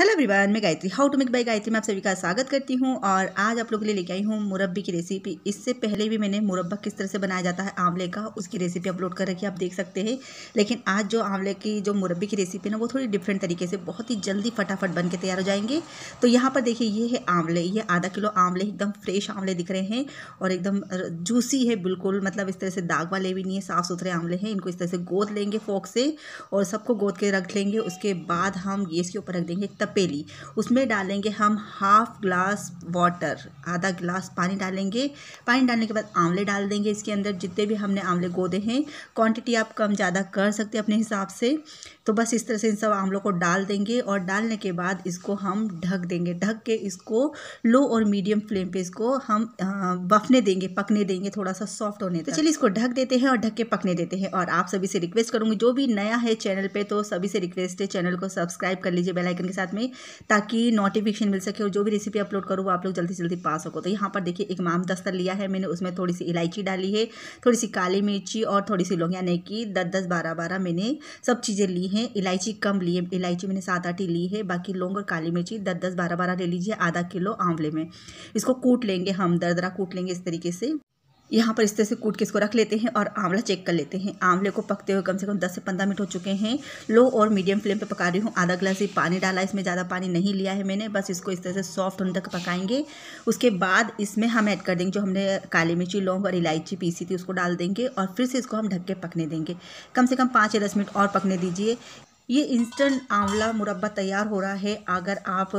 hello everyone मैं Gayatri how to make by Gayatri मैं आप सभी का स्वागत करती हूँ और आज आप लोगों के लिए लेके आई हूँ मुरब्बी की रेसिपी इससे पहले भी मैंने मुरब्बा किस तरह से बनाया जाता है आंवले का उसकी रेसिपी अपलोड कर रखी आप देख सकते हैं लेकिन आज जो आंवले की जो मुरब्बी की रेसिपी है ना वो थोड़ी डिफरेंट तरीके से बहुत ही जल्दी फटाफट बन के तैयार हो जाएंगे तो यहाँ पर देखिए ये है आंवले ये आधा किलो आंवले एकदम फ्रेश आंवले दिख रहे हैं और एकदम जूसी है बिल्कुल मतलब इस तरह से दाग वाले भी नहीं है साफ़ सुथरे आंवले हैं इनको इस तरह से गोद लेंगे फोक से और सबको गोद के रख लेंगे उसके बाद हम गैस के ऊपर रख देंगे तब तपेली उसमें डालेंगे हम हाफ ग्लास वाटर आधा गिलास पानी डालेंगे पानी डालने के बाद आंवले डाल देंगे इसके अंदर जितने भी हमने आंवले गोदे हैं क्वांटिटी आप कम ज़्यादा कर सकते हैं अपने हिसाब से तो बस इस तरह से इन सब आंवलों को डाल देंगे और डालने के बाद इसको हम ढक देंगे ढक के इसको लो और मीडियम फ्लेम पर इसको हम बफने देंगे पकने देंगे थोड़ा सा सॉफ्ट होने तो चलिए इसको ढक देते हैं और ढक के पकने देते हैं और आप सभी से रिक्वेस्ट करूँगी जो भी नया है चैनल पर तो सभी से रिक्वेस्ट है चैनल को सब्सक्राइब कर लीजिए बेलाइकन के साथ में में ताकि नोटिफिकेशन मिल सके और जो भी रेसिपी अपलोड करूँ वो आप लोग जल्दी से जल्दी पा सको तो यहाँ पर देखिए एक माम दस्तर लिया है मैंने उसमें थोड़ी सी इलायची डाली है थोड़ी सी काली मिर्ची और थोड़ी सी लोग यानी कि दस दस बारह बारह मैंने सब चीज़ें ली हैं इलायची कम ली है इलायची मैंने सात आठ ही ली है बाकी लौंग और काली मिर्ची दस दस बारह बारह ले लीजिए आधा किलो आंवले में इसको कूट लेंगे हम दरदरा कूट लेंगे इस तरीके से यहाँ पर इस तरह से कूट के इसको रख लेते हैं और आंवला चेक कर लेते हैं आंवले को पकते हुए कम से कम 10 से 15 मिनट हो चुके हैं लो और मीडियम फ्लेम पे पका रही हूँ आधा ग्लास ही पानी डाला इसमें ज़्यादा पानी नहीं लिया है मैंने बस इसको इस तरह से सॉफ्ट होने तक पकाएंगे उसके बाद इसमें हम ऐड कर देंगे जो हमने काली मिर्ची लौंग और इलायची पीसी थी उसको डाल देंगे और फिर से इसको हम ढक के पकने देंगे कम से कम पाँच या दस मिनट और पकने दीजिए ये इंस्टेंट आंवला मुरब्बा तैयार हो रहा है अगर आप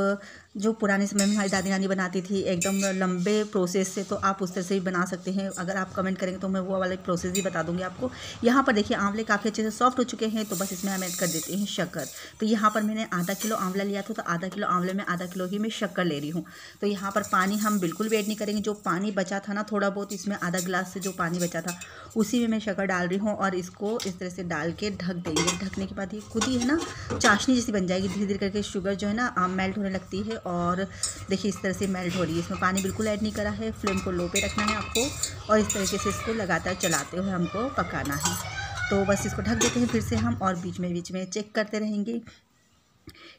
जो पुराने समय में हमारी दादी नानी बनाती थी एकदम लंबे प्रोसेस से तो आप उस तरह से भी बना सकते हैं अगर आप कमेंट करेंगे तो मैं वो वाला प्रोसेस भी बता दूंगी आपको यहाँ पर देखिए आंवले काफ़ी अच्छे से सॉफ्ट हो चुके हैं तो बस इसमें हम ऐड कर देते हैं शक्कर तो यहाँ पर मैंने आधा किलो आंवला लिया था तो आधा किलो आंवले में आधा किलो ही मैं शक्कर ले रही हूँ तो यहाँ पर पानी हम बिल्कुल वेट नहीं करेंगे जो पानी बचा था ना थोड़ा बहुत इसमें आधा गिलास से जो पानी बचा था उसी में मैं शक्कर डाल रही हूँ और इसको इस तरह से डाल के ढक देंगे ढकने के बाद ये खुद ही है ना चाशनी जैसी बन जाएगी धीरे धीरे करके शुगर जो है ना मेल्ट होने लगती है और देखिए इस तरह से मेल्ट हो रही है इसमें पानी बिल्कुल ऐड नहीं करा है फ्लेम को लो पे रखना है आपको और इस तरीके से इसको लगातार चलाते हुए हमको पकाना है तो बस इसको ढक देते हैं फिर से हम और बीच में बीच में चेक करते रहेंगे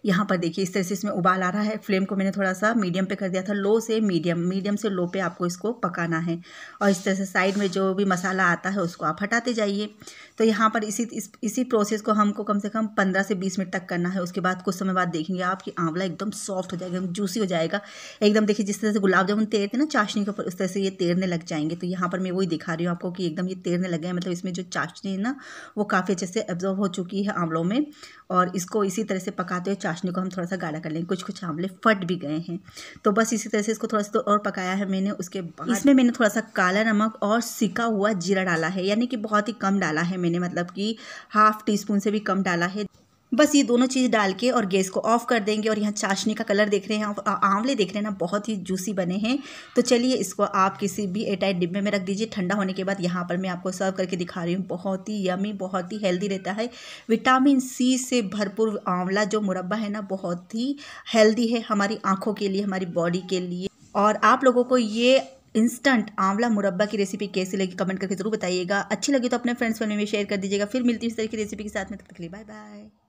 यहाँ पर देखिए इस तरह से इसमें उबाल आ रहा है फ्लेम को मैंने थोड़ा सा मीडियम पे कर दिया था लो से मीडियम मीडियम से लो पे आपको इसको पकाना है और इस तरह से साइड में जो भी मसाला आता है उसको आप हटाते जाइए तो यहाँ पर इसी इस, इसी प्रोसेस को हमको कम से कम पंद्रह से बीस मिनट तक करना है उसके बाद कुछ समय बाद देखेंगे आपकी आंवला एकदम सॉफ्ट हो जाएगा एकदम जूसी हो जाएगा एकदम देखिए जिस तरह से गुलाब जामुन तैरते ना चाशनी के ऊपर उस तरह से ये तैरने लग जाएंगे तो यहाँ पर मैं वही दिखा रही हूँ आपको कि एकदम ये तैरने लगे हैं मतलब इसमें जो चाशनी है ना वो काफ़ी अच्छे से एब्जॉर्व हो चुकी है आंवलों में और इसको इसी तरह से पकाते हुए चाशनी को हम थोड़ा सा गाढ़ा कर लेंगे कुछ कुछ आंवले फट भी गए हैं तो बस इसी तरह से इसको थोड़ा सा तो और पकाया है मैंने उसके बाद इसमें मैंने थोड़ा सा काला नमक और सिका हुआ जीरा डाला है यानी कि बहुत ही कम डाला है मैंने मतलब कि हाफ़ टी स्पून से भी कम डाला है बस ये दोनों चीज़ डाल के और गैस को ऑफ कर देंगे और यहाँ चाशनी का कलर देख रहे हैं आंवले देख रहे हैं ना बहुत ही जूसी बने हैं तो चलिए इसको आप किसी भी एयरटाइट डिब्बे में रख दीजिए ठंडा होने के बाद यहाँ पर मैं आपको सर्व करके दिखा रही हूँ बहुत ही यमी बहुत ही हेल्दी रहता है विटामिन सी से भरपूर आंवला जो मुरबा है ना बहुत ही हेल्दी है हमारी आँखों के लिए हमारी बॉडी के लिए और आप लोगों को ये इंस्टेंट आंवला मुरब्बा की रेसिपी कैसी लगी कमेंट करके जरूर बताइएगा अच्छी लगी तो अपने फ्रेंड्स फैमिली में शेयर कर दीजिएगा फिर मिलती है इस तरह की रेसिपी के साथ में तब तक के लिए बाय बाय